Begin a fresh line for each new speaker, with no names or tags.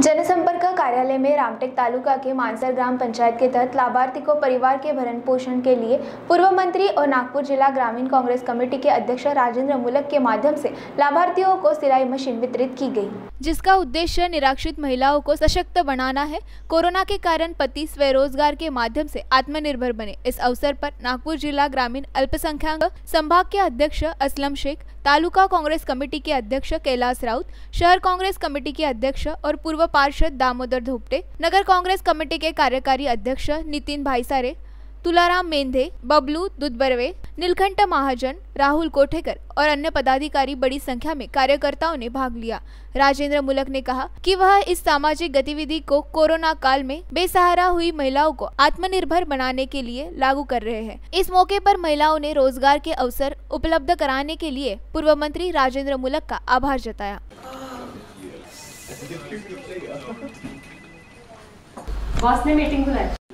जनसंपर्क कार्यालय में रामटेक तालुका के मानसर ग्राम पंचायत के तहत लाभार्थी को परिवार के भरण पोषण के लिए पूर्व मंत्री और नागपुर जिला ग्रामीण कांग्रेस कमेटी के अध्यक्ष राजेंद्र मुलक के माध्यम से लाभार्थियों को सिलाई मशीन वितरित की गई जिसका उद्देश्य निराक्षित महिलाओं को सशक्त बनाना है कोरोना के कारण पति स्वरोजगार के माध्यम ऐसी आत्मनिर्भर बने इस अवसर आरोप नागपुर जिला ग्रामीण अल्पसंख्याक संभाग के अध्यक्ष असलम शेख तालुका कांग्रेस कमेटी के अध्यक्ष कैलाश राउत शहर कांग्रेस कमेटी के अध्यक्ष और पूर्व पार्षद दामोदर धोपटे नगर कांग्रेस कमेटी के कार्यकारी अध्यक्ष नितिन भाईसारे तुलाराम मेंधे बबलू दुदबरवे नीलकंठ महाजन राहुल कोठेकर और अन्य पदाधिकारी बड़ी संख्या में कार्यकर्ताओं ने भाग लिया राजेंद्र मुलक ने कहा कि वह इस सामाजिक गतिविधि को कोरोना काल में बेसहारा हुई महिलाओं को आत्मनिर्भर बनाने के लिए लागू कर रहे हैं इस मौके पर महिलाओं ने रोजगार के अवसर उपलब्ध कराने के लिए पूर्व मंत्री राजेंद्र मुलक का आभार जताया
मीटिंग बुलाई